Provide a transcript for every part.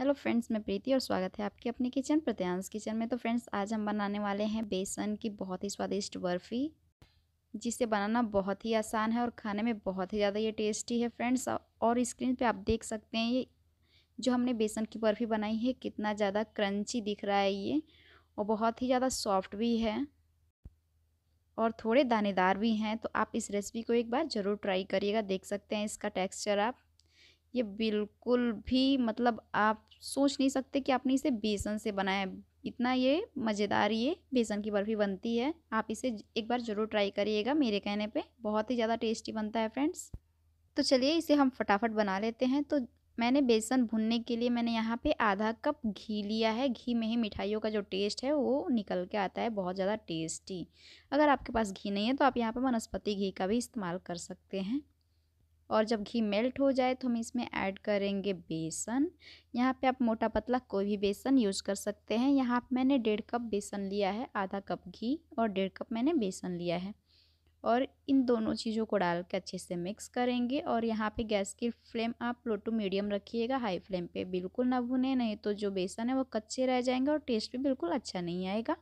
hello friends मैं प्रीति और स्वागत है आपके अपने किचन प्रत्यांश किचन में तो फ्रेंड्स आज हम बनाने वाले हैं बेसन की बहुत ही स्वादिष्ट बर्फ़ी जिसे बनाना बहुत ही आसान है और खाने में बहुत ही ज़्यादा ये टेस्टी है फ्रेंड्स और स्क्रीन पे आप देख सकते हैं ये जो हमने बेसन की बर्फ़ी बनाई है कितना ज़्यादा क्रंची दिख रहा है ये और बहुत ही ज़्यादा सॉफ्ट भी है और थोड़े दानेदार भी हैं तो आप इस रेसिपी को एक बार ज़रूर ट्राई करिएगा देख सकते हैं इसका टेक्स्चर आप ये बिल्कुल भी मतलब आप सोच नहीं सकते कि आपने इसे बेसन से बनाया है इतना ये मज़ेदार ये बेसन की बर्फ़ी बनती है आप इसे एक बार ज़रूर ट्राई करिएगा मेरे कहने पे बहुत ही ज़्यादा टेस्टी बनता है फ्रेंड्स तो चलिए इसे हम फटाफट बना लेते हैं तो मैंने बेसन भुनने के लिए मैंने यहाँ पे आधा कप घी लिया है घी में ही मिठाइयों का जो टेस्ट है वो निकल के आता है बहुत ज़्यादा टेस्टी अगर आपके पास घी नहीं है तो आप यहाँ पर वनस्पति घी का भी इस्तेमाल कर सकते हैं और जब घी मेल्ट हो जाए तो हम इसमें ऐड करेंगे बेसन यहाँ पे आप मोटा पतला कोई भी बेसन यूज़ कर सकते हैं यहाँ मैंने डेढ़ कप बेसन लिया है आधा कप घी और डेढ़ कप मैंने बेसन लिया है और इन दोनों चीज़ों को डाल के अच्छे से मिक्स करेंगे और यहाँ पे गैस की फ्लेम आप लो टू मीडियम रखिएगा हाई फ्लेम पे बिल्कुल ना भुने नहीं तो जो बेसन है वो कच्चे रह जाएंगे और टेस्ट भी बिल्कुल अच्छा नहीं आएगा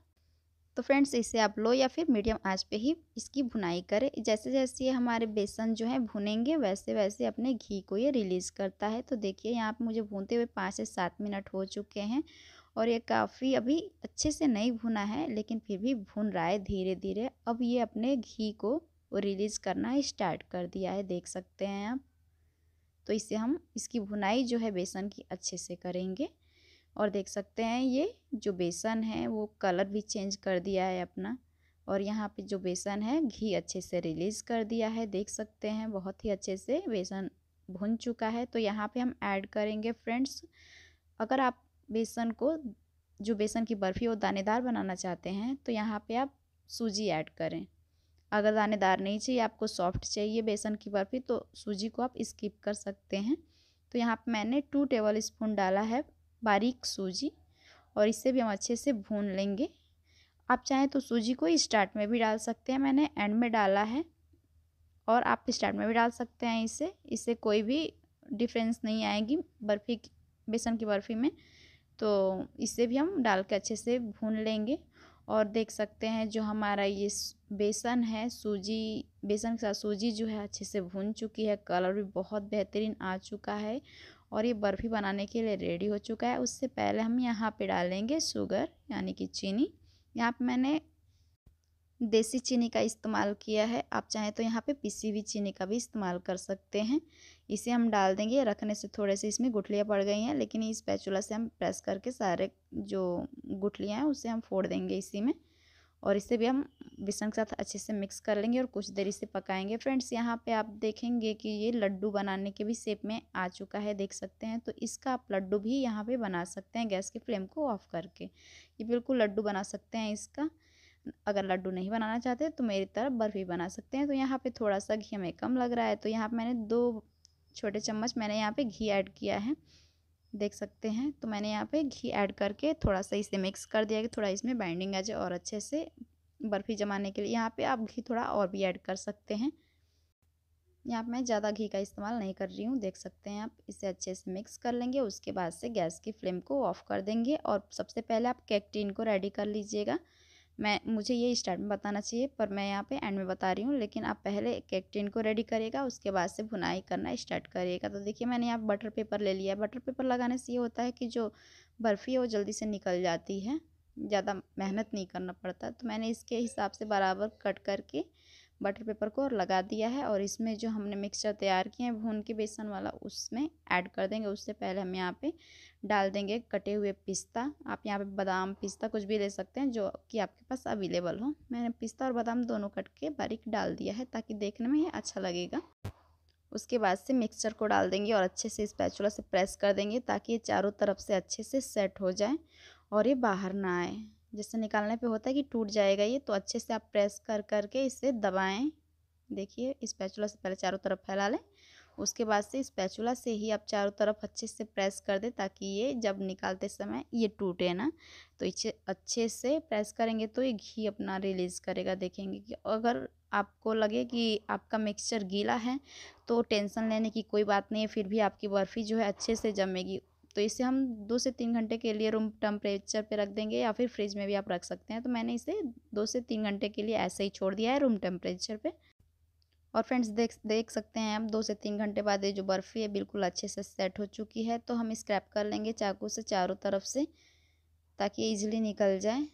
तो फ्रेंड्स इसे आप लो या फिर मीडियम आंच पे ही इसकी भुनाई करें जैसे जैसे ये हमारे बेसन जो है भुनेंगे वैसे वैसे अपने घी को ये रिलीज़ करता है तो देखिए यहाँ पर मुझे भूनते हुए पाँच से सात मिनट हो चुके हैं और ये काफ़ी अभी अच्छे से नहीं भुना है लेकिन फिर भी भुन रहा है धीरे धीरे अब ये अपने घी को रिलीज़ करना स्टार्ट कर दिया है देख सकते हैं आप तो इसे हम इसकी भुनाई जो है बेसन की अच्छे से करेंगे और देख सकते हैं ये जो बेसन है वो कलर भी चेंज कर दिया है अपना और यहाँ पे जो बेसन है घी अच्छे से रिलीज़ कर दिया है देख सकते हैं बहुत ही अच्छे से बेसन भुन चुका है तो यहाँ पे हम ऐड करेंगे फ्रेंड्स अगर आप बेसन को जो बेसन की बर्फ़ी वो दानेदार बनाना चाहते हैं तो यहाँ पे आप सूजी ऐड करें अगर दानेदार नहीं चाहिए आपको सॉफ्ट चाहिए बेसन की बर्फ़ी तो सूजी को आप स्किप कर सकते हैं तो यहाँ पर मैंने टू टेबल स्पून डाला है बारीक सूजी और इसे भी हम अच्छे से भून लेंगे आप चाहें तो सूजी को स्टार्ट में भी डाल सकते हैं मैंने एंड में डाला है और आप स्टार्ट में भी डाल सकते हैं इसे इससे कोई भी डिफरेंस नहीं आएगी बर्फ़ी बेसन की बर्फ़ी में तो इसे भी हम डाल के अच्छे से भून लेंगे और देख सकते हैं जो हमारा ये बेसन है सूजी बेसन के साथ सूजी जो है अच्छे से भून चुकी है कलर भी बहुत बेहतरीन आ चुका है और ये बर्फ़ी बनाने के लिए रेडी हो चुका है उससे पहले हम यहाँ पे डालेंगे शुगर यानी कि चीनी यहाँ पे मैंने देसी चीनी का इस्तेमाल किया है आप चाहें तो यहाँ पे पिसी हुई चीनी का भी इस्तेमाल कर सकते हैं इसे हम डाल देंगे रखने से थोड़े से इसमें गुठलियाँ पड़ गई हैं लेकिन इस पैचुला से हम प्रेस करके सारे जो गुठलियाँ हैं उसे हम फोड़ देंगे इसी में और इसे भी हम बेसन के साथ अच्छे से मिक्स कर लेंगे और कुछ देर इसे पकाएंगे फ्रेंड्स यहाँ पे आप देखेंगे कि ये लड्डू बनाने के भी शेप में आ चुका है देख सकते हैं तो इसका आप लड्डू भी यहाँ पे बना सकते हैं गैस के फ्लेम को ऑफ करके ये बिल्कुल लड्डू बना सकते हैं इसका अगर लड्डू नहीं बनाना चाहते तो मेरी तरफ बर्फ़ी बना सकते हैं तो यहाँ पर थोड़ा सा घी हमें कम लग रहा है तो यहाँ पर मैंने दो छोटे चम्मच मैंने यहाँ पर घी ऐड किया है देख सकते हैं तो मैंने यहाँ पे घी ऐड करके थोड़ा सा इसे मिक्स कर दिया कि थोड़ा इसमें बाइंडिंग आ जाए और अच्छे से बर्फ़ी जमाने के लिए यहाँ पे आप घी थोड़ा और भी ऐड कर सकते हैं यहाँ पे मैं ज़्यादा घी का इस्तेमाल नहीं कर रही हूँ देख सकते हैं आप इसे अच्छे से मिक्स कर लेंगे उसके बाद से गैस की फ्लेम को ऑफ़ कर देंगे और सबसे पहले आप केक टीन को रेडी कर लीजिएगा मैं मुझे ये स्टार्ट में बताना चाहिए पर मैं यहाँ पे एंड में बता रही हूँ लेकिन आप पहले कैक्टिन को रेडी करिएगा उसके बाद से भुनाई करना स्टार्ट करिएगा तो देखिए मैंने यहाँ बटर पेपर ले लिया बटर पेपर लगाने से ये होता है कि जो बर्फ़ी है वो जल्दी से निकल जाती है ज़्यादा मेहनत नहीं करना पड़ता तो मैंने इसके हिसाब से बराबर कट करके बटर पेपर को और लगा दिया है और इसमें जो हमने मिक्सचर तैयार किए हैं भून के बेसन वाला उसमें ऐड कर देंगे उससे पहले हम यहाँ पे डाल देंगे कटे हुए पिस्ता आप यहाँ पे बादाम पिस्ता कुछ भी ले सकते हैं जो कि आपके पास अवेलेबल हो मैंने पिस्ता और बादाम दोनों कट के बारीक डाल दिया है ताकि देखने में ये अच्छा लगेगा उसके बाद से मिक्सचर को डाल देंगे और अच्छे से स्पैचुला से प्रेस कर देंगे ताकि ये चारों तरफ से अच्छे से सेट हो जाए और ये बाहर ना आए जिससे निकालने पे होता है कि टूट जाएगा ये तो अच्छे से आप प्रेस कर करके इसे दबाएं देखिए इस पैचुला से पहले चारों तरफ फैला लें उसके बाद से इस पैचुला से ही आप चारों तरफ अच्छे से प्रेस कर दें ताकि ये जब निकालते समय ये टूटे ना तो इसे अच्छे से प्रेस करेंगे तो ये घी अपना रिलीज़ करेगा देखेंगे कि अगर आपको लगे कि आपका मिक्सचर गीला है तो टेंशन लेने की कोई बात नहीं है फिर भी आपकी बर्फ़ी जो है अच्छे से जमेगी तो इसे हम दो से तीन घंटे के लिए रूम टेम्परेचर पे रख देंगे या फिर फ्रिज में भी आप रख सकते हैं तो मैंने इसे दो से तीन घंटे के लिए ऐसे ही छोड़ दिया है रूम टेम्परेचर पे और फ्रेंड्स देख देख सकते हैं हम दो से तीन घंटे बाद ये जो बर्फ़ी है बिल्कुल अच्छे से सेट हो चुकी है तो हम स्क्रैप कर लेंगे चाकू से चारों तरफ से ताकि ईजिली निकल जाए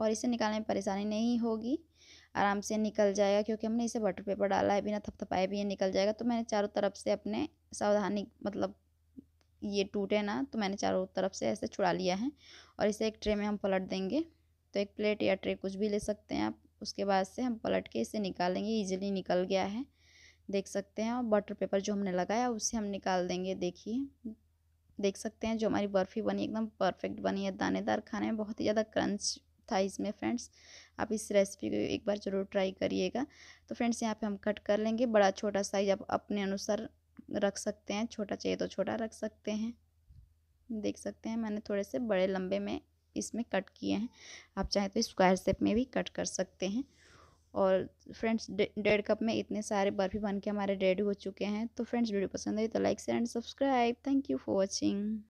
और इसे निकालने में परेशानी नहीं होगी आराम से निकल जाएगा क्योंकि हमने इसे बटर पेपर डाला है बिना थपथपाए भी ये निकल जाएगा तो मैंने चारों तरफ से अपने सावधानी मतलब ये टूटे ना तो मैंने चारों तरफ से ऐसे छुड़ा लिया है और इसे एक ट्रे में हम पलट देंगे तो एक प्लेट या ट्रे कुछ भी ले सकते हैं आप उसके बाद से हम पलट के इसे निकालेंगे ईजिली निकल गया है देख सकते हैं और बटर पेपर जो हमने लगाया उसे हम निकाल देंगे देखिए देख सकते हैं जो हमारी बर्फ़ी बनी एकदम परफेक्ट बनी है दानेदार खाने में बहुत ही ज़्यादा क्रंच था इसमें फ्रेंड्स आप इस रेसिपी को एक बार ज़रूर ट्राई करिएगा तो फ्रेंड्स यहाँ पे हम कट कर लेंगे बड़ा छोटा साइज आप अपने अनुसार रख सकते हैं छोटा चाहिए तो छोटा रख सकते हैं देख सकते हैं मैंने थोड़े से बड़े लंबे में इसमें कट किए हैं आप चाहें तो स्क्वायर शेप में भी कट कर सकते हैं और फ्रेंड्स डेढ़ कप में इतने सारे बर्फ़ी बन के हमारे रेडी हो चुके हैं तो फ्रेंड्स वीडियो पसंद आई तो like share and subscribe thank you for watching